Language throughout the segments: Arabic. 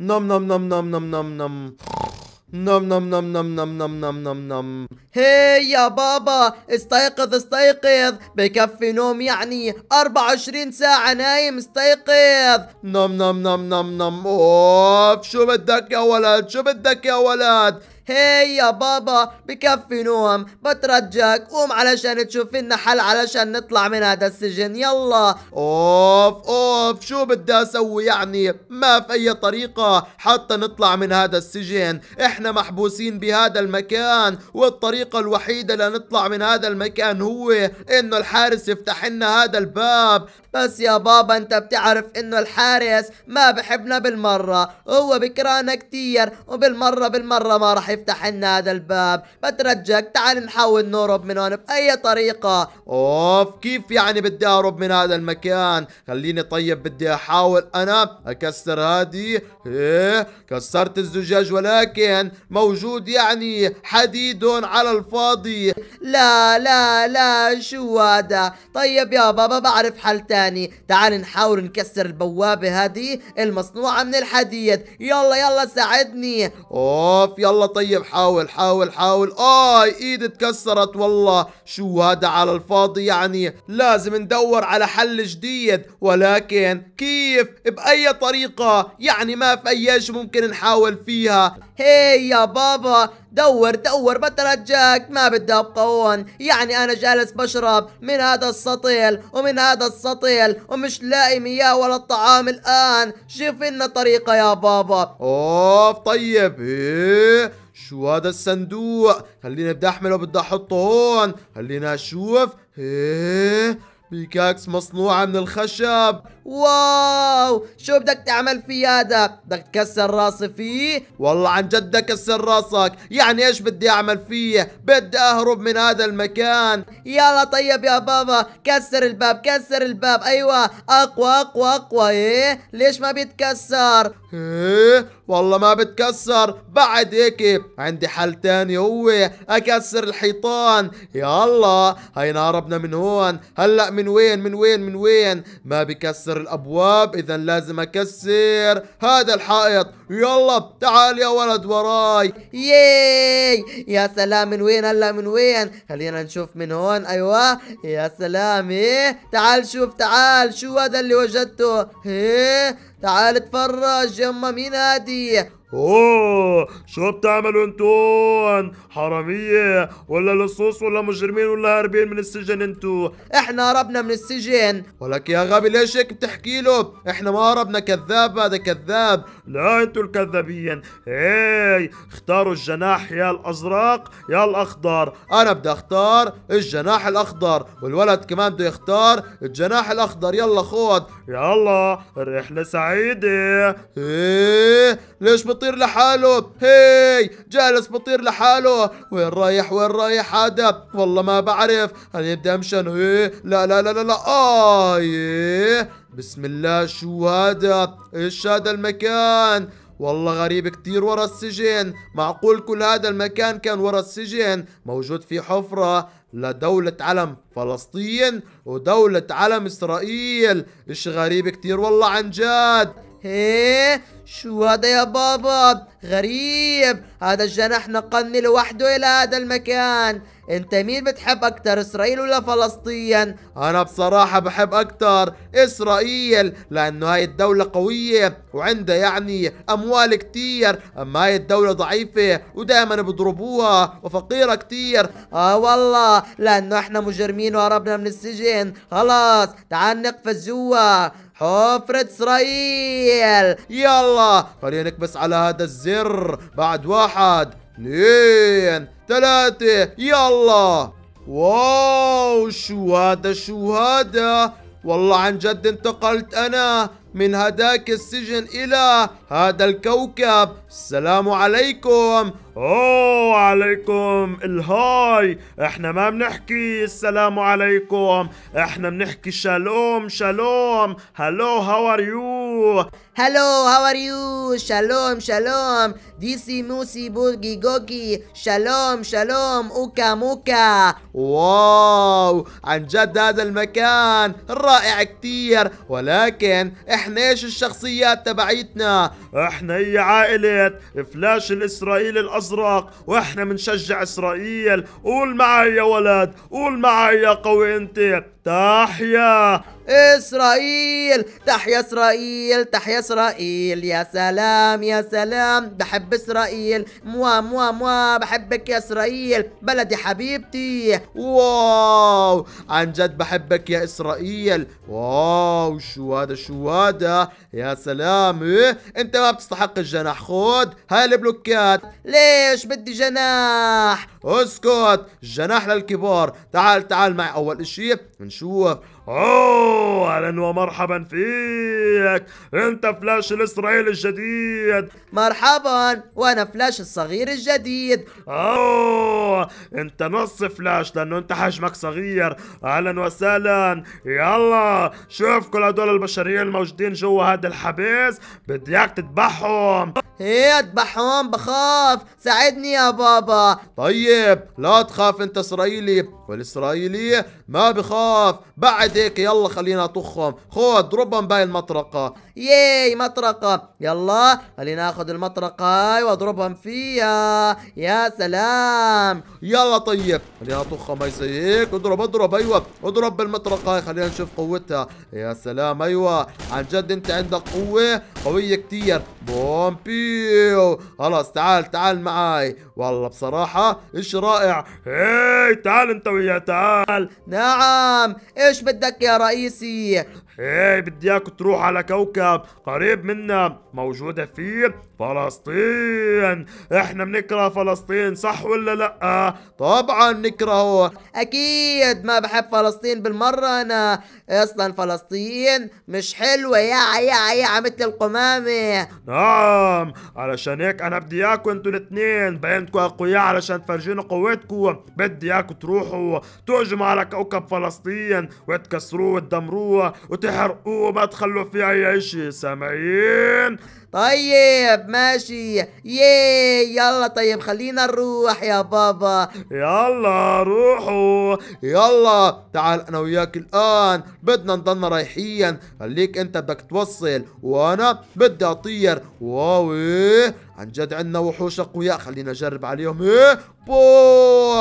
نم نم نم نم نم نم نم نم نم نم نم نم نم نم نم نم هي يا بابا استيقظ استيقظ بكفي نوم يعني 24 ساعة نايم استيقظ نم نم نم نم نم اوف شو بدك يا ولد شو بدك يا ولد هي يا بابا بكفي نوم بترجاك قوم علشان تشوف لنا حل علشان نطلع من هذا السجن يلا اوف اوف شو بدي اسوي يعني ما في اي طريقة حتى نطلع من هذا السجن احنا محبوسين بهذا المكان والطريقة الوحيدة لنطلع من هذا المكان هو انه الحارس يفتح لنا هذا الباب بس يا بابا انت بتعرف انه الحارس ما بحبنا بالمرة هو بكرانا كتير وبالمرة بالمرة ما رح يفتح لنا هذا الباب بترجك تعال نحاول نهرب من هون باي طريقه اوف كيف يعني بدي اهرب من هذا المكان خليني طيب بدي احاول انا اكسر هذه ايه كسرت الزجاج ولكن موجود يعني حديد على الفاضي لا لا لا شو هذا طيب يا بابا بعرف حل تاني تعال نحاول نكسر البوابة هذه المصنوعة من الحديد يلا يلا ساعدني اوف يلا طيب طيب حاول حاول حاول آي آه، إيدي اتكسرت والله شو هذا على الفاضي يعني لازم ندور على حل جديد ولكن كيف بأي طريقة يعني ما في أي ممكن نحاول فيها هي يا بابا دور دور بترجاك ما بدي ابقى هون يعني انا جالس بشرب من هذا السطيل ومن هذا السطيل ومش لاقي مياه ولا الطعام الان شوف لنا طريقه يا بابا اوف طيب ايه شو هذا الصندوق خليني بدي احمله بدي احطه هون خليني اشوف ايه بيكاكس مصنوعة من الخشب واو شو بدك تعمل في هذا بدك تكسر راسي فيه والله عن جد كسر راسك يعني ايش بدي اعمل فيه بدي اهرب من هذا المكان يلا طيب يا بابا كسر الباب كسر الباب ايوه اقوى اقوى اقوى ايه ليش ما بيتكسر ايه والله ما بتكسر بعد هيك عندي حل تاني هو اكسر الحيطان يلا هينا هربنا من هون هلا من وين من وين من وين ما بكسر الابواب اذا لازم اكسر هذا الحائط يلا تعال يا ولد وراي ياي يا سلام من وين هلا من وين خلينا نشوف من هون ايوه يا سلام ايه تعال شوف تعال شو هذا اللي وجدته ايه تعال اتفرج يما مين هادي اوه شو بتعملوا انتون حرامية ولا لصوص ولا مجرمين ولا هاربين من السجن انتو احنا هربنا من السجن ولك يا غبي ليش هيك بتحكي له احنا ما هربنا كذاب هذا كذاب لا انتو الكذابين هي اختاروا الجناح يا الازرق يا الاخضر انا بدي اختار الجناح الاخضر والولد كمان بده يختار الجناح الاخضر يلا خود يلا الرحلة سعيدة بعيدة ايه ليش بطير لحاله هي جالس بطير لحاله وين رايح وين رايح هذا والله ما بعرف هل يبدأ امشن ايه لا لا لا لا لا آه ايه بسم الله شو هذا ايش هذا المكان والله غريب كتير ورا السجن معقول كل هذا المكان كان ورا السجن موجود في حفرة لدولة علم فلسطين ودولة علم إسرائيل اشي غريب كتير والله عن جد ايه شو هذا يا بابا غريب هذا الجناح نقلني لوحده الى هذا المكان انت مين بتحب اكتر اسرائيل ولا فلسطين انا بصراحة بحب اكتر اسرائيل لانه هاي الدولة قوية وعندها يعني اموال كتير اما هاي الدولة ضعيفة ودائما بضربوها وفقيرة كتير اه والله لانه احنا مجرمين وهربنا من السجن خلاص تعال نقفز جوا حفرة اسرائيل يلا خلينا نكبس على هذا الزر بعد واحد اثنين ثلاثة يلا واو شو هذا شو هذا والله عن جد انتقلت انا من هداك السجن إلى هذا الكوكب السلام عليكم اوه عليكم الهاي احنا ما بنحكي السلام عليكم احنا بنحكي شالوم شالوم هلو هاو ار يو Hello, how are you? Shalom, shalom. Disi musi boogie gogi. Shalom, shalom. اوكا موكا. واو عن جد هذا المكان رائع كتير ولكن احنا ايش الشخصيات تبعيتنا؟ احنا هي عائلة فلاش الاسرائيلي الازرق واحنا بنشجع اسرائيل قول معي يا ولد قول معي يا قوي انت تحيا اسرائيل تحيا اسرائيل تحيا اسرائيل يا سلام يا سلام بحب اسرائيل موا موا موا بحبك يا اسرائيل بلدي حبيبتي واو عن جد بحبك يا اسرائيل واو شو هذا شو هذا يا سلام إيه؟ انت ما بتستحق الجناح خود هاي البلوكات ليش بدي جناح اسكت جناح للكبار تعال تعال معي اول اشي chuva, اوه اهلا ومرحبا فيك انت فلاش الاسرائيلي الجديد مرحبا وانا فلاش الصغير الجديد اوه انت نص فلاش لانه انت حجمك صغير اهلا وسهلا يلا شوف كل هدول البشريين الموجودين جوا هذا الحبس بدي اياك تذبحهم ايه اذبحهم بخاف ساعدني يا بابا طيب لا تخاف انت اسرائيلي والاسرائيلي ما بخاف بعد هذيك يلا خلينا طخهم خد ضربهم باي المطرقه ياي مطرقه يلا خلينا ناخذ المطرقه واضربهم أيوة، فيها يا سلام يلا طيب خلينا اطخهم هي هيك اضرب اضرب ايوه اضرب بالمطرقه خلينا نشوف قوتها يا سلام ايوه عن جد انت عندك قوه قويه كتير بوم بيو خلاص تعال تعال معاي والله بصراحه ايش رائع هاي تعال انت ويا تعال نعم ايش بدك عندك يا رئيسي ايه بدي اياك تروح على كوكب قريب منا موجوده فيه فلسطين احنا بنكره فلسطين صح ولا لا طبعا نكرهه اكيد ما بحب فلسطين بالمره انا اصلا فلسطين مش حلوه يا يا يا مثل القمامه نعم علشان هيك انا بدي اياكم انتوا الاثنين بينكم اقوياء علشان تفرجينا قوتكم بدي اياكم تروحوا تهجموا على كوكب فلسطين وتكسروه وتدمروه وت تحرقوه وما تخلوا في اي شيء سامعين طيب ماشي ياي يلا طيب خلينا نروح يا بابا يلا روحوا يلا تعال انا وياك الان بدنا نضلنا رايحين خليك انت بدك توصل وانا بدي اطير واو إيه؟ عن جد عندنا وحوش اقوياء خلينا نجرب عليهم ايه بو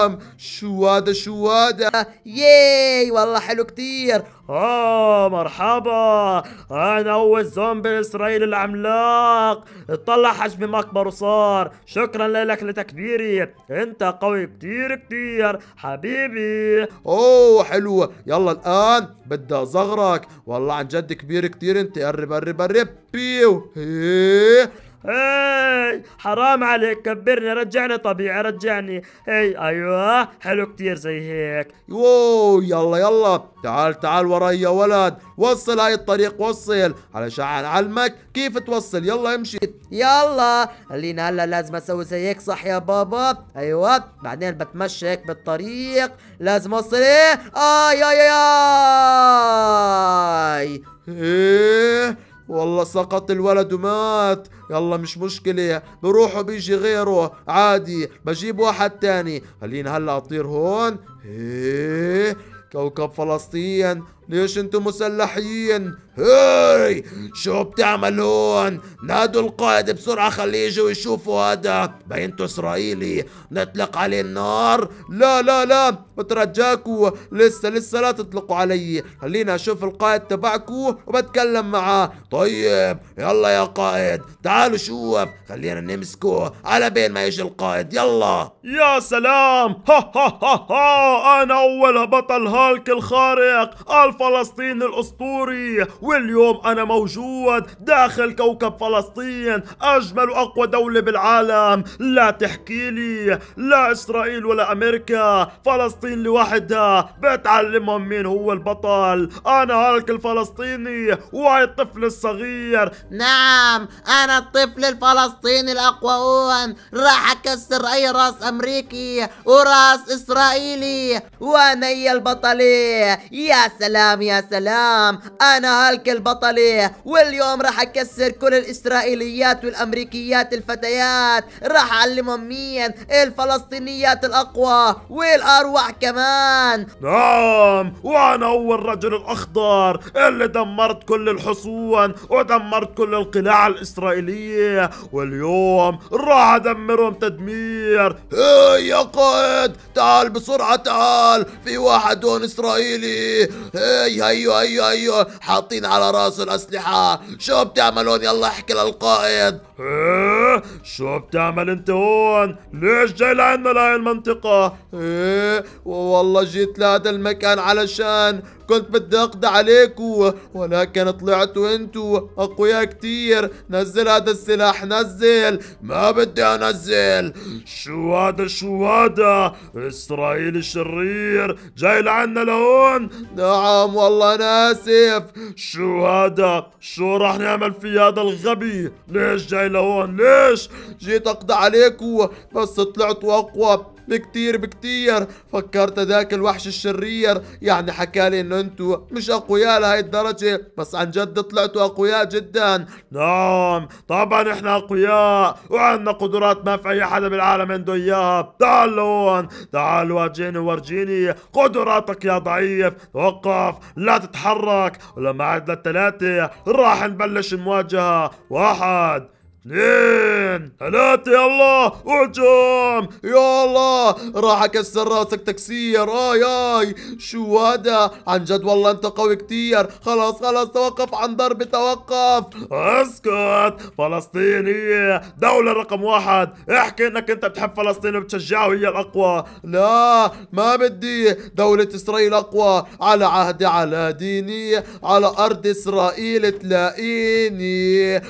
اليوم شواده شواده ياي والله حلو كتير اه مرحبا انا هو الزومبي الاسرائيلي العملاق اطلع حجمي اكبر وصار شكرا لك لتكبيري انت قوي كتير كتير حبيبي اوه حلوه يلا الان بدي اصغرك والله عن جد كبير كتير انت قرب قرب قرب بيو هيه هاي حرام عليك كبرني رجعني طبيعي رجعني هاي ايوه حلو كتير زي هيك اوه يلا يلا تعال تعال وراي يا ولد وصل هاي الطريق وصل علشان علمك كيف توصل يلا امشي يلا خلينا هلا لازم اسوي زي هيك صح يا بابا ايوه بعدين بتمشى هيك بالطريق لازم اوصل ايه اي اي اي, آي. والله سقط الولد ومات يلا مش مشكلة بروح وبيجي غيره عادي بجيب واحد تاني خليني هلا اطير هون ايه كوكب فلسطين ليش انتم مسلحين هاي شو بتعملون نادوا القائد بسرعة خليه يجي ويشوفوا هذا بينتو اسرائيلي نطلق عليه النار لا لا لا بترجاكوا لسه لسه لا تطلقوا علي خلينا اشوف القائد تبعكوا وبتكلم معاه طيب يلا يا قائد تعالوا شوف خلينا نمسكه على بين ما يجي القائد يلا يا سلام ها ها ها, ها. انا اول بطل هالك الخارق الف الفلسطيني الأسطوري واليوم أنا موجود داخل كوكب فلسطين أجمل وأقوى دولة بالعالم لا تحكي لي لا إسرائيل ولا أمريكا فلسطين لوحدها بتعلمهم مين هو البطل أنا هالك الفلسطيني وعي الطفل الصغير نعم أنا الطفل الفلسطيني الأقوى راح أكسر أي راس أمريكي وراس إسرائيلي وأنا البطل يا سلام سلام يا سلام انا هالك البطلة واليوم راح اكسر كل الاسرائيليات والامريكيات الفتيات راح اعلمهم مين الفلسطينيات الاقوى والاروع كمان نعم وانا هو الرجل الاخضر اللي دمرت كل الحصون ودمرت كل القلاع الاسرائيلية واليوم راح ادمرهم تدمير هي يا قائد تعال بسرعة تعال في واحد هون اسرائيلي هي إيه، هيو أيوه، هيو أيوه، هيو أيوه. حاطين على راسه الأسلحة شو بتعملون يلا احكي للقائد إيه شو بتعمل انت هون ليش جاي لعنا لهي المنطقة ايه والله جيت لهذا المكان علشان كنت بدي اقضي عليكو ولكن طلعتوا انتو اقوياء كتير نزل هذا السلاح نزل ما بدي انزل شو هذا شو هذا اسرائيل الشرير جاي لعنا لهون نعم والله انا اسف شو هذا شو راح نعمل في هذا الغبي ليش جاي لهون ليش جيت اقضي عليكو بس طلعتوا اقوى بكتير بكتير فكرت ذاك الوحش الشرير يعني حكالي انه انتو مش اقوياء لهي الدرجة بس عن جد طلعتوا اقوياء جدا نعم طبعا احنا اقوياء وعندنا قدرات ما في اي حدا بالعالم عنده اياها تعال تعال واجهني وورجيني قدراتك يا ضعيف توقف لا تتحرك ولما عد للثلاثة راح نبلش المواجهة واحد اثنين ثلاثة يلا اهجم يلا راح اكسر راسك تكسير اي اي شو هذا عن جد والله انت قوي كتير خلاص خلاص توقف عن ضرب توقف اسكت فلسطين هي دولة رقم واحد احكي انك انت بتحب فلسطين وبتشجعها وهي الاقوى لا ما بدي دولة اسرائيل اقوى على عهدي على ديني على ارض اسرائيل تلاقيني إيه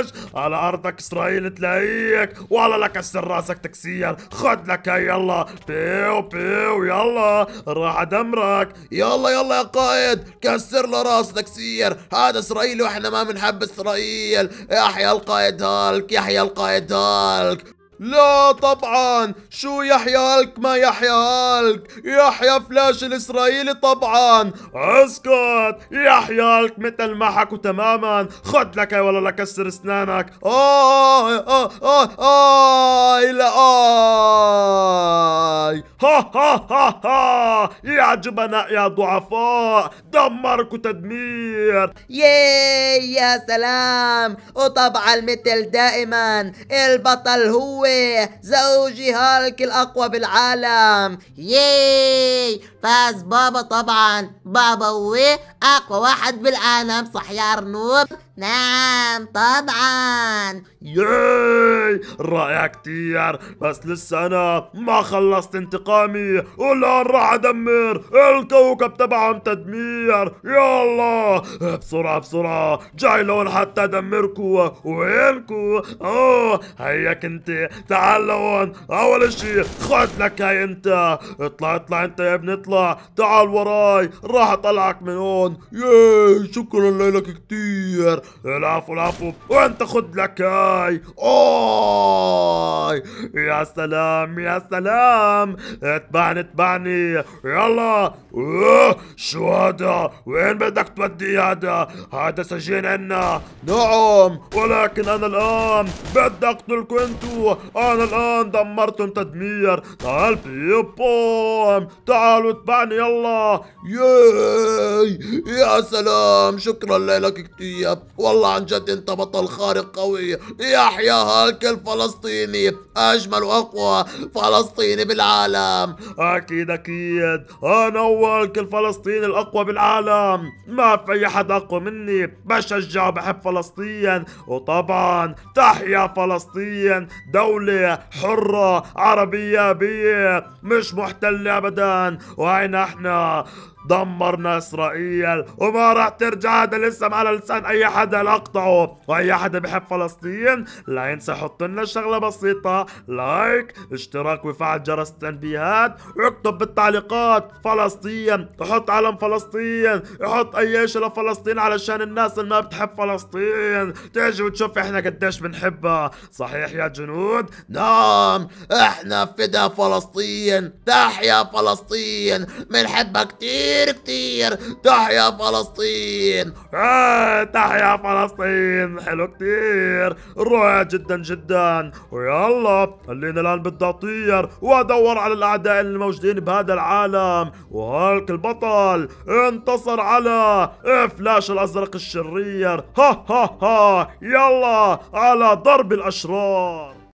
ليش على ارضك اسرائيل تلاقيك ولا لك اسر راسك تكسير خد لك يلا بيو بيو يلا راح ادمرك يلا يلا يا قائد كسر له راس تكسير هذا اسرائيل واحنا ما بنحب اسرائيل يحيى القائد هالك يحيى القائد هالك لا طبعا شو يحيى هالك ما يحيى هالك يحيى فلاش الاسرائيلي طبعا اسكت يحيى هالك مثل ما حكوا تماما خد لك ولا لكسر اسنانك آه آه آه آه إلى آي ها ها ها ها يا جبناء يا ضعفاء دمركوا تدمير ياي يا سلام وطبعا مثل دائما البطل هو قوي زوجي هالك الأقوى بالعالم ياي فاز بابا طبعا بابا هو أقوى واحد بالعالم صح يا أرنوب نعم طبعا ياي رائع كتير بس لسه انا ما خلصت انتقامي والان راح ادمر الكوكب تبعهم تدمير يلا بسرعة بسرعة جاي لون حتى ادمركو وينكو اوه هيك انت تعال لون اول شيء خد لك هاي انت اطلع اطلع انت يا ابني اطلع تعال وراي راح اطلعك من هون ياي شكرا لك كتير العفو العفو وانت خد لك هاي اوي يا سلام يا سلام اتبعني اتبعني يلا أوه. شو هذا وين بدك تودي هذا هذا سجين عنا نعم ولكن انا الان بدي اقتلكم انتو انا الان دمرتم تدمير تعال بيبوم تعالوا اتبعني يلا ياي يا سلام شكرا لك كتير والله عن جد انت بطل خارق قوي يحيى هالك الفلسطيني اجمل واقوى فلسطيني بالعالم اكيد اكيد انا هاك الفلسطيني الاقوى بالعالم ما في اي حد اقوى مني بشجع وبحب فلسطين وطبعا تحيا فلسطين دولة حرة عربية بيه مش محتلة ابدا وين احنا دمرنا اسرائيل وما راح ترجع هذا ما على لسان اي حدا لاقطعه واي حدا بحب فلسطين لا ينسى يحط لنا شغله بسيطه لايك اشتراك وفعل جرس التنبيهات واكتب بالتعليقات فلسطين يحط علم فلسطين يحط اي شيء لفلسطين علشان الناس اللي ما بتحب فلسطين تيجي وتشوف احنا قديش بنحبها صحيح يا جنود نعم احنا فدا فلسطين تحيا فلسطين بنحبها كتير كتير كتير تحيا فلسطين آه تحيا فلسطين حلو كتير رائع جدا جدا ويلا خلينا الان بدي اطير وادور على الاعداء الموجودين بهذا العالم وهالك البطل انتصر على فلاش الازرق الشرير ها ها ها يلا على ضرب الاشرار